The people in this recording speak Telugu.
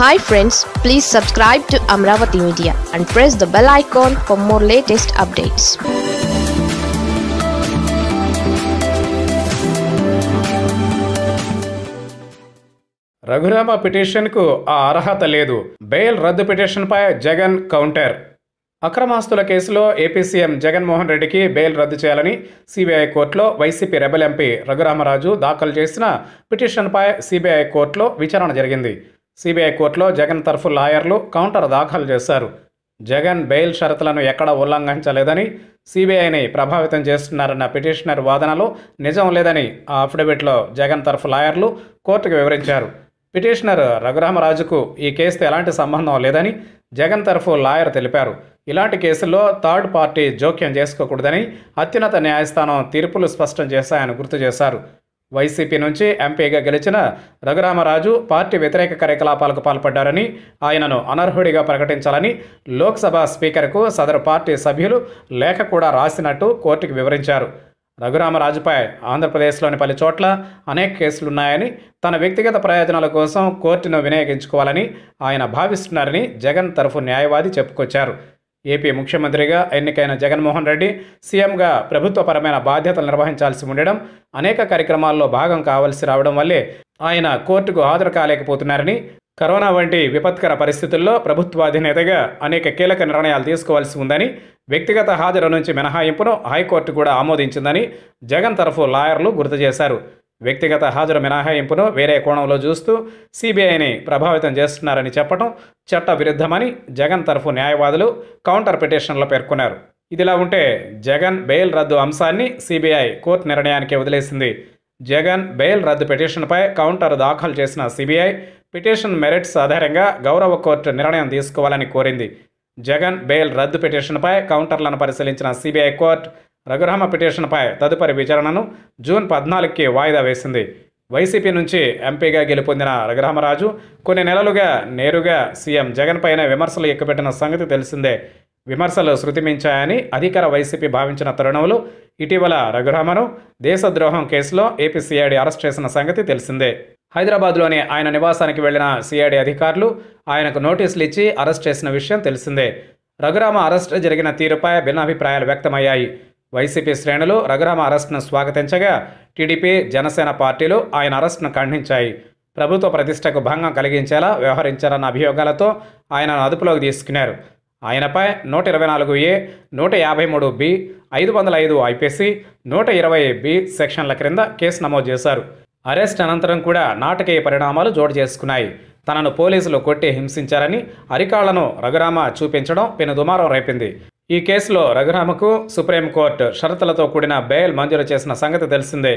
hi friends please subscribe to Amaravati media and press the bell icon for more latest updates Raghurama పిటిషన్కు ఆ అర్హత లేదు బెయిల్ రద్దు పిటిషన్పై జగన్ కౌంటర్ అక్రమాస్తుల కేసులో ఏపీ సీఎం జగన్మోహన్ రెడ్డికి బెయిల్ రద్దు చేయాలని సిబిఐ కోర్టులో వైసీపీ రెబల్ ఎంపీ రఘురామరాజు దాఖలు చేసిన పిటిషన్పై సిబిఐ కోర్టులో విచారణ జరిగింది సిబిఐ కోర్టులో జగన్ తరఫు లాయర్లు కౌంటర్ దాఖలు చేశారు జగన్ బెయిల్ షరతులను ఎక్కడ ఉల్లంఘించలేదని సిబిఐని ప్రభావితం చేస్తున్నారన్న పిటిషనర్ వాదనలు నిజం లేదని ఆ అఫిడవిట్లో జగన్ తరఫు లాయర్లు కోర్టుకు వివరించారు పిటిషనర్ రఘురామరాజుకు ఈ కేసుతో ఎలాంటి సంబంధం లేదని జగన్ తరఫు లాయర్ తెలిపారు ఇలాంటి కేసుల్లో థర్డ్ పార్టీ జోక్యం చేసుకోకూడదని అత్యున్నత న్యాయస్థానం తీర్పులు స్పష్టం చేశాయని గుర్తు చేశారు వైసీపీ నుంచి ఎంపీగా గెలిచిన రఘురామరాజు పార్టీ వ్యతిరేక కార్యకలాపాలకు పాల్పడ్డారని ఆయనను అనర్హుడిగా ప్రకటించాలని లోక్సభ స్పీకర్కు సదరు పార్టీ సభ్యులు లేఖ కూడా రాసినట్టు కోర్టుకు వివరించారు రఘురామరాజుపై ఆంధ్రప్రదేశ్లోని పలు చోట్ల అనేక కేసులున్నాయని తన వ్యక్తిగత ప్రయోజనాల కోసం కోర్టును వినియోగించుకోవాలని ఆయన భావిస్తున్నారని జగన్ తరఫు న్యాయవాది చెప్పుకొచ్చారు ఏపీ ముఖ్యమంత్రిగా ఎన్నికైన జగన్మోహన్ రెడ్డి సీఎంగా ప్రభుత్వపరమైన బాధ్యతలు నిర్వహించాల్సి ఉండడం అనేక కార్యక్రమాల్లో భాగం కావలసి రావడం వల్లే ఆయన కోర్టుకు హాజరు కాలేకపోతున్నారని కరోనా వంటి విపత్కర పరిస్థితుల్లో ప్రభుత్వాధినేతగా అనేక కీలక నిర్ణయాలు తీసుకోవాల్సి ఉందని వ్యక్తిగత హాజరు నుంచి మినహాయింపును హైకోర్టు కూడా ఆమోదించిందని జగన్ తరఫు లాయర్లు గుర్తు చేశారు వ్యక్తిగత హాజరు మినహాయింపును వేరే కోణంలో చూస్తూ సిబిఐని ప్రభావితం చేస్తున్నారని చెప్పడం చట్ట విరుద్ధమని జగన్ తరఫు న్యాయవాదులు కౌంటర్ పిటిషన్లో పేర్కొన్నారు ఇదిలా ఉంటే జగన్ బెయిల్ రద్దు అంశాన్ని సిబిఐ కోర్టు నిర్ణయానికి వదిలేసింది జగన్ బెయిల్ రద్దు పిటిషన్పై కౌంటర్ దాఖలు చేసిన సిబిఐ పిటిషన్ మెరిట్స్ ఆధారంగా గౌరవ కోర్టు నిర్ణయం తీసుకోవాలని కోరింది జగన్ బెయిల్ రద్దు పిటిషన్పై కౌంటర్లను పరిశీలించిన సిబిఐ కోర్టు రఘురామ పిటిషన్పై తదుపరి విచారణను జూన్ పద్నాలుగుకి వాయిదా వేసింది వైసీపీ నుంచి ఎంపీగా గెలుపొందిన రఘురామరాజు కొన్ని నెలలుగా నేరుగా సీఎం జగన్ పైన విమర్శలు ఎక్కుపెట్టిన సంగతి తెలిసిందే విమర్శలు శృతిమించాయని అధికార వైసీపీ భావించిన తరుణంలో ఇటీవల రఘురామను దేశద్రోహం కేసులో ఏపీ సిఐడి అరెస్ట్ చేసిన సంగతి తెలిసిందే హైదరాబాద్లోని ఆయన నివాసానికి వెళ్లిన సిఐడి అధికారులు ఆయనకు నోటీసులు ఇచ్చి అరెస్ట్ చేసిన విషయం తెలిసిందే రఘురామ అరెస్ట్ జరిగిన తీరుపై భిన్నాభిప్రాయాలు వ్యక్తమయ్యాయి వైసీపీ శ్రేణులు రఘురామ అరెస్ట్ను స్వాగతించగా టీడీపీ జనసేన పార్టీలు ఆయన అరెస్ట్ను ఖండించాయి ప్రభుత్వ ప్రతిష్టకు భంగం కలిగించేలా వ్యవహరించారన్న అభియోగాలతో ఆయనను అదుపులోకి తీసుకున్నారు ఆయనపై నూట ఇరవై నాలుగు ఏ నూట యాభై మూడు బి ఐదు వందల ఐదు ఐపిసి నూట ఇరవై బి సెక్షన్ల క్రింద కేసు నమోదు చేశారు అరెస్ట్ అనంతరం కూడా నాటకీయ పరిణామాలు జోడు చేసుకున్నాయి తనను పోలీసులు కొట్టి హింసించారని అరికాళ్లను రఘురామ చూపించడం పెను దుమారం రేపింది ఈ కేసులో రఘురామకు సుప్రీంకోర్టు షరతులతో కూడిన బెయిల్ మంజూరు చేసిన సంగతి తెలిసిందే